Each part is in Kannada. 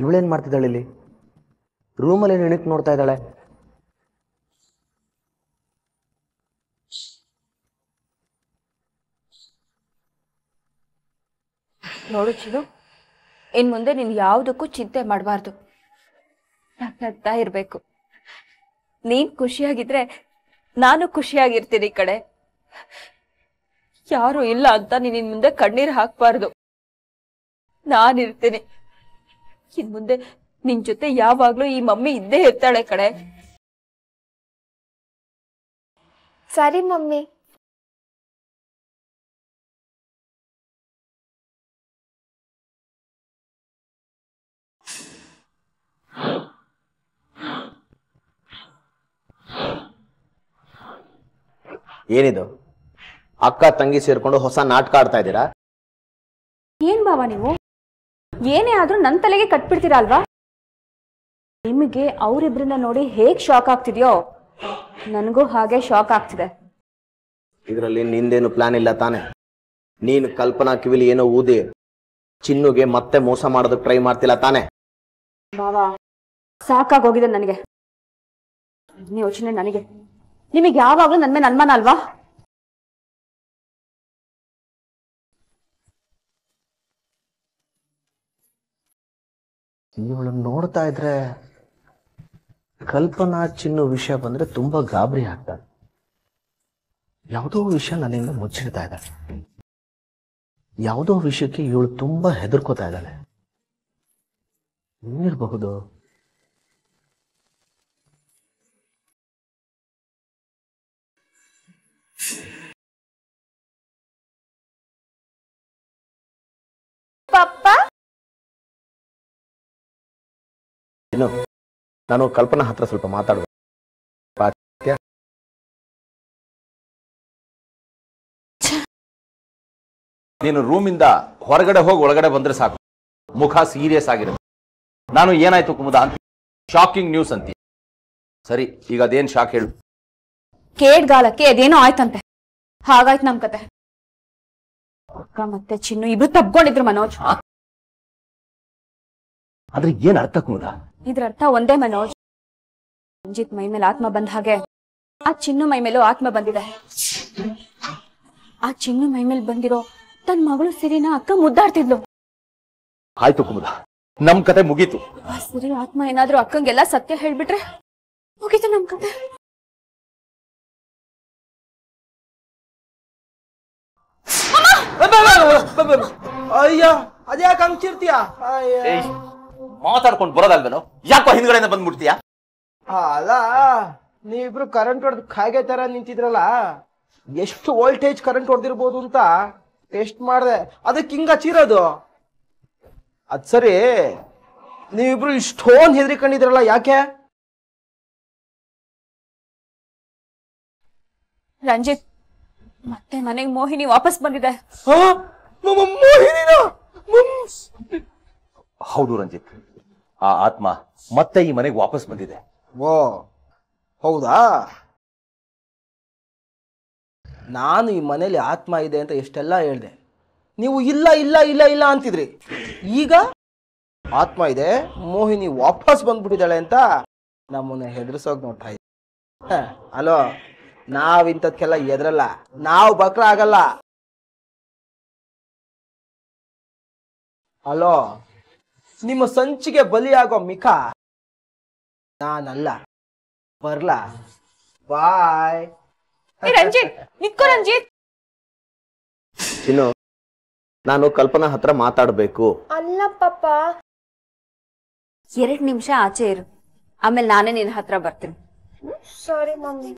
ಇವಳೇನ್ ಮಾಡ್ತಿದ್ದಾಳೆ ಇಲ್ಲಿ ರೂಮಲ್ಲಿ ನಿಣಕ್ ನೋಡ್ತಾ ಇದ್ದಾಳೆ ನೋಡು ಚಿರು ಇನ್ ಮುಂದೆ ನೀನ್ ಯಾವುದಕ್ಕೂ ಚಿಂತೆ ಮಾಡಬಾರ್ದು ಇರ್ಬೇಕು ನೀನ್ ಖುಷಿಯಾಗಿದ್ರೆ ನಾನು ಖುಷಿಯಾಗಿರ್ತೀನಿ ಕಡೆ ಯಾರು ಇಲ್ಲ ಅಂತ ನೀನ್ ಮುಂದೆ ಕಣ್ಣೀರ್ ಹಾಕ್ಬಾರ್ದು ಇರ್ತೀನಿ ಇನ್ ಮುಂದೆ ನಿನ್ ಜೊತೆ ಯಾವಾಗ್ಲೂ ಈ ಮಮ್ಮಿ ಇದ್ದೇ ಇರ್ತಾಳೆ ಕಡೆ ಸರಿ ಮಮ್ಮಿ ಏನಿದು ಅಕ್ಕ ತಂಗಿ ಸೇರ್ಕೊಂಡು ಹೊಸ ನಾಟಕ ಆಡ್ತಾ ಇದ್ದೀರಾ ಏನ್ ಬಾವ ನೀವು ಏನೇ ಆದ್ರೂ ನನ್ನ ತಲೆಗೆ ಕಟ್ಬಿಡ್ತೀರಾ ಅಲ್ವಾ ನಿಮಗೆ ಅವರಿಬ್ಬರನ್ನ ನೋಡಿ ಹೇಗ್ ಶಾಕ್ ಆಗ್ತಿದ್ಯೋ ನನಗೂ ಹಾಗೆ ಶಾಕ್ ಆಗ್ತಿದೆ ಇದರಲ್ಲಿ ನಿಂದೇನು ಪ್ಲಾನ್ ಇಲ್ಲ ತಾನೆ ನೀನು ಕಲ್ಪನಾ ಕಿವಿಲಿ ಏನೋ ಊದಿ ಚಿನ್ನುಗೆ ಮತ್ತೆ ಮೋಸ ಮಾಡೋದಕ್ಕೆ ಟ್ರೈ ಮಾಡ್ತಿಲ್ಲ ತಾನೆ ಬಾವಾ ಸಾಕಾಗೋಗಿದೆ ನನಗೆ ಯೋಚನೆ ನನಗೆ ನಿಮಗೆ ಯಾವಾಗಲೂ ನನ್ನ ಮೇಲೆ ಅನುಮಾನ ಅಲ್ವಾ ಇವಳನ್ನ ನೋಡ್ತಾ ಇದ್ರೆ ಕಲ್ಪನಾ ಚಿನ್ನು ವಿಷಯ ಬಂದ್ರೆ ತುಂಬಾ ಗಾಬರಿ ಆಗ್ತಾರೆ ಯಾವುದೋ ವಿಷಯ ನನ್ನಿಂದ ಮುಚ್ಚಿಡ್ತಾ ಇದ್ದಾಳೆ ಯಾವುದೋ ವಿಷಯಕ್ಕೆ ಇವಳು ತುಂಬಾ ಹೆದರ್ಕೋತಾ ಇದ್ದಾಳೆ ಏನಿರಬಹುದು ನಾನು ಕಲ್ಪನಾ ಹತ್ರ ಸ್ವಲ್ಪ ಮಾತಾಡುವ ನೀನು ರೂಮಿಂದ ಹೊರಗಡೆ ಹೋಗಿ ಒಳಗಡೆ ಬಂದ್ರೆ ಸಾಕು ಮುಖ ಸೀರಿಯಸ್ ಆಗಿರುತ್ತೆ ನಾನು ಏನಾಯ್ತು ಕುಮುದ ಅಂತ ಶಾಕಿಂಗ್ ನ್ಯೂಸ್ ಅಂತ ಸರಿ ಈಗ ಅದೇನ್ ಶಾಕ್ ಹೇಳು ಕೇಡ್ಗಾಲಕ್ಕೆ ಅದೇನೋ ಆಯ್ತಂತೆ ಹಾಗಾಯ್ತು ನಮ್ ಕತೆ ಅಕ್ಕ ಮತ್ತೆ ಚಿನ್ನು ಇಬ್ರು ತಪ್ಕೊಂಡಿದ್ರು ಮನೋಜ್ ಆದ್ರೆ ಏನ್ ಅರ್ಥ ಕುಮುದ ಇದ್ರ ಅರ್ಥ ಒಂದೇ ಮನೋಜ್ ರಂಜಿತ್ ಮೈ ಮೇಲೆ ಆತ್ಮ ಬಂದ ಹಾಗೆ ಆ ಚಿನ್ನು ಮೈ ಮೇಲೂ ಆತ್ಮ ಬಂದಿದೆ ಆ ಚಿನ್ನು ಮೈ ಮೇಲೆ ಬಂದಿರೋ ತನ್ ಮಗಳು ಸಿರಿನ ಅಕ್ಕ ಮುದ್ದಾಡ್ತಿದ್ಲು ಆಯ್ತು ಕುಮುದ ನಮ್ ಕತೆ ಮುಗೀತು ಆ ಸಿರಿ ಆತ್ಮ ಏನಾದ್ರೂ ಅಕ್ಕಂಗೆಲ್ಲ ಸತ್ಯ ಹೇಳ್ಬಿಟ್ರೆ ಮುಗೀತು ನಮ್ ಕತೆ ಅಯ್ಯ ಮಾತಾಡ್ಕೊಂಡು ಬರೋದಲ್ವೇನೋ ಯಾಕೋ ಹಿಂದ್ಗಡೆಯಿಂದ ಬಂದ್ಬಿಡ್ತೀಯ ಅಲ್ಲ ನೀವಿಬ್ರು ಕರೆಂಟ್ ಹೊಡೆದ್ ಕಾಗೆ ತರ ನಿಂತಿದ್ರಲ್ಲ ಎಷ್ಟು ವೋಲ್ಟೇಜ್ ಕರೆಂಟ್ ಹೊಡೆದಿರ್ಬೋದು ಅಂತ ಟೆಸ್ಟ್ ಮಾಡಿದೆ ಅದಕ್ಕೆ ಹಿಂಗ ಚೀರೋದು ಅದ್ ಸರಿ ನೀವಿಬ್ರು ಇಷ್ಟೊಂದ್ ಹೆದರಿಕೊಂಡಿದ್ರಲ್ಲ ಯಾಕೆ ರಂಜಿತ್ ಮತ್ತೆ ಮನೆಗೆ ಮೋಹಿನಿ ವಾಪಸ್ ಬಂದಿದೆ ಹೌದು ರಂಜಿತ್ ಆ ಆತ್ಮ ಮತ್ತೆ ಈ ಮನೆಗೆ ವಾಪಸ್ ಬಂದಿದೆ ಓ ಹೌದಾ ನಾನು ಈ ಮನೇಲಿ ಆತ್ಮ ಇದೆ ಅಂತ ಎಷ್ಟೆಲ್ಲ ಹೇಳಿದೆ ನೀವು ಇಲ್ಲ ಇಲ್ಲ ಇಲ್ಲ ಇಲ್ಲ ಅಂತಿದ್ರಿ ಈಗ ಆತ್ಮ ಇದೆ ಮೋಹಿನಿ ವಾಪಸ್ ಬಂದ್ಬಿಟ್ಟಿದ್ದಾಳೆ ಅಂತ ನಮ್ಮನ್ನ ಹೆದರ್ಸೋಗಿ ನೋಡ್ತಾ ಇದ್ದೆ ಅಲೋ ನಾವ್ ಇಂಥದ್ಕೆಲ್ಲ ಎದ್ರಲ್ಲ ನಾವ್ ಬಕ್ರ ಆಗಲ್ಲ ಅಲೋ ನಿಮ್ಮ ಸಂಚಿಗೆ ಬಲಿಯಾಗೋ ಮಿಖ ನಾನಲ್ಲ ಬರ್ಲ ಬಾಯ್ ರಂಜಿತ್ ನಿಕ್ಕೋ ರಂಜಿತ್ ಇನ್ನು ನಾನು ಕಲ್ಪನಾ ಹತ್ರ ಮಾತಾಡ್ಬೇಕು ಅಲ್ಲ ಪಾಪ ಎರಡ್ ನಿಮಿಷ ಆಚೆ ಇರು ಆಮೇಲೆ ನಾನೇ ನಿನ್ನ ಹತ್ರ ಬರ್ತೀನಿ ಸಾರಿ ಮಮ್ಮಿ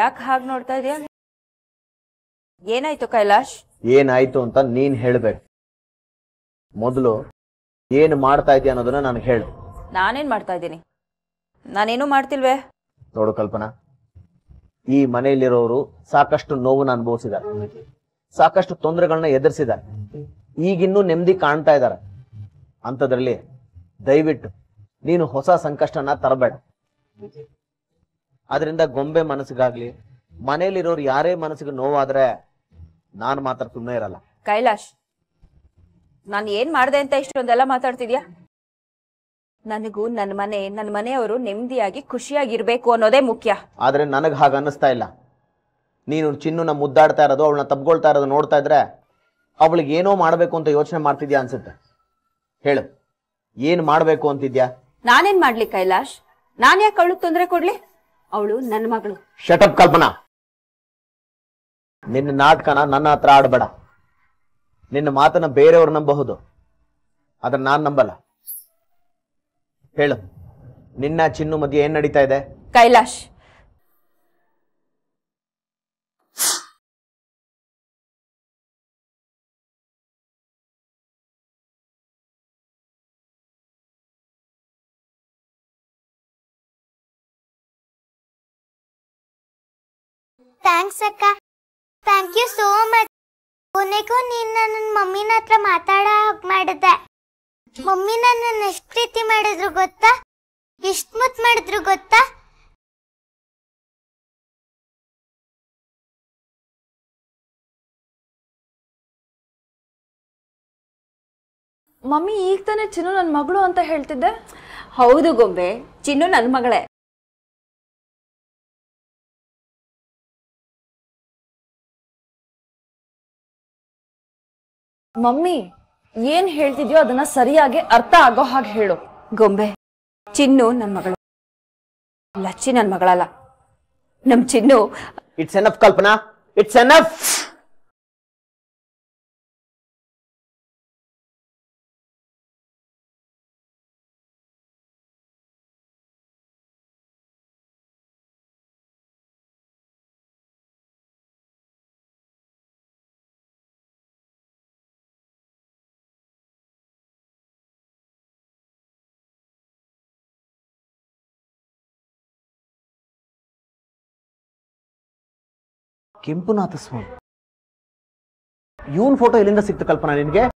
ಯಾಕೆ ಹಾಗೆ ನೋಡ್ತಾ ಇದೀಯ ಏನಾಯ್ತು ಕೈಲಾಶ್ ಏನಾಯ್ತು ಅಂತ ನೀನ್ ಹೇಳ್ಬೇಕು ಮೊದಲು ಏನು ಮಾಡ್ತಾ ಇದೀಯ ಅನ್ನೋದನ್ನ ನನಗೆ ಹೇಳು ನಾನೇನ್ ಮಾಡ್ತಾ ಇದ್ದೀನಿ ನಾನೇನು ಮಾಡ್ತಿಲ್ವೇ ನೋಡು ಕಲ್ಪನಾ ಈ ಮನೆಯಲ್ಲಿರೋರು ಸಾಕಷ್ಟು ನೋವನ್ನ ಅನುಭವಿಸಿದ್ದಾರೆ ಸಾಕಷ್ಟು ತೊಂದರೆಗಳನ್ನ ಎದುರಿಸಿದ್ದಾರೆ ಈಗಿನ್ನೂ ನೆಮ್ಮದಿ ಕಾಣ್ತಾ ಇದ್ದಾರೆ ಅಂತದ್ರಲ್ಲಿ ದಯವಿಟ್ಟು ನೀನು ಹೊಸ ಸಂಕಷ್ಟನ ತರಬೇಡ ಅದರಿಂದ ಗೊಂಬೆ ಮನಸ್ಸಿಗಾಗ್ಲಿ ಮನೇಲಿರೋರು ಯಾರೇ ಮನಸ್ಸಿಗೆ ನೋವಾದ್ರೆ ನಾನು ಮಾತ್ರ ಸುಮ್ಮನೆ ಇರಲ್ಲ ಕೈಲಾಶ್ ನಾನು ಏನ್ ಮಾಡ್ದೆ ಅಂತ ಇಷ್ಟೊಂದೆಲ್ಲ ಮಾತಾಡ್ತಿದ್ಯಾ ನನಗೂ ನನ್ನ ಮನೆ ನನ್ನ ಮನೆಯವರು ನೆಮ್ಮದಿಯಾಗಿ ಖುಷಿಯಾಗಿ ಇರಬೇಕು ಅನ್ನೋದೇ ಮುಖ್ಯ ಆದ್ರೆ ನನಗೆ ಹಾಗ ಅನ್ನಿಸ್ತಾ ಇಲ್ಲ ನೀನು ಚಿನ್ನನ ಮುದ್ದಾಡ್ತಾ ಇರೋದು ಅವಳನ್ನ ತಬ್ಕೊಳ್ತಾ ಇರೋದು ನೋಡ್ತಾ ಇದ್ರೆ ಅವಳಿಗೆ ಏನೋ ಮಾಡಬೇಕು ಅಂತ ಯೋಚನೆ ಮಾಡ್ತಿದ್ಯಾ ಅನ್ಸುತ್ತೆ ಹೇಳು ಏನು ಮಾಡಬೇಕು ಅಂತಿದ್ಯಾ ನಾನೇನ್ ಮಾಡ್ಲಿ ಕೈಲಾಶ್ ನಾನು ಯಾಕೆ ಅವಳಿಗೆ ತೊಂದರೆ ಕೊಡ್ಲಿ ಅವಳು ನನ್ನ ಮಗಳು ಶಟಪ್ ಕಲ್ಪನಾ ನಿನ್ನ ನಾಟಕನ ನನ್ನ ಹತ್ರ ಆಡಬೇಡ ನಿನ್ನ ಮಾತನ್ನ ಬೇರೆಯವ್ರು ನಂಬಬಹುದು ಆದ್ರೆ ನಾನ್ ನಂಬಲ್ಲ ಹೇಳು ನಿನ್ನ ಚಿನ್ನು ಮಧ್ಯೆ ಏನ್ ನಡೀತಾ ಇದೆ ಕೈಲಾಶ್ ಥ್ಯಾಂಕ್ಸ್ ಅಕ್ಕ ಥ್ಯಾಂಕ್ ಯು ಸೋ ಮಚ್ ಕೊನೆಗೂ ನಿನ್ನ ನನ್ನ ಮಮ್ಮಿನ ಹತ್ರ ಮಾತಾಡ ಮಾಡಿದೆ ಮಮ್ಮಿ ನನ್ನ ಎಷ್ಟು ರೀತಿ ಮಾಡಿದ್ರು ಗೊತ್ತಾ ಎಷ್ಟು ಮುತ್ ಮಾಡಿದ್ರು ಗೊತ್ತಾ ಮಮ್ಮಿ ಈಗ ತಾನೇ ಚಿನ್ನು ನನ್ನ ಮಗಳು ಅಂತ ಹೇಳ್ತಿದ್ದೆ ಹೌದು ಗೊಂಬೆ ಚಿನ್ನು ನನ್ನ ಮಗಳೇ ಮಮ್ಮಿ ಏನ್ ಹೇಳ್ತಿದ್ಯೋ ಅದನ್ನ ಸರಿಯಾಗಿ ಅರ್ಥ ಆಗೋ ಹಾಗೆ ಹೇಳು ಗೊಂಬೆ ಚಿನ್ನು ನನ್ ಮಗಳು ಲಚ್ಚಿ ನನ್ ಮಗಳಲ್ಲ ನಮ್ Chinnu it's of Kalpana it's of Kempunatha Swami ಇವನ್ ಫೋಟೋ ಎಲ್ಲಿಂದ ಸಿಕ್ತು ಕಲ್ಪನಾ ನಿನಗೆ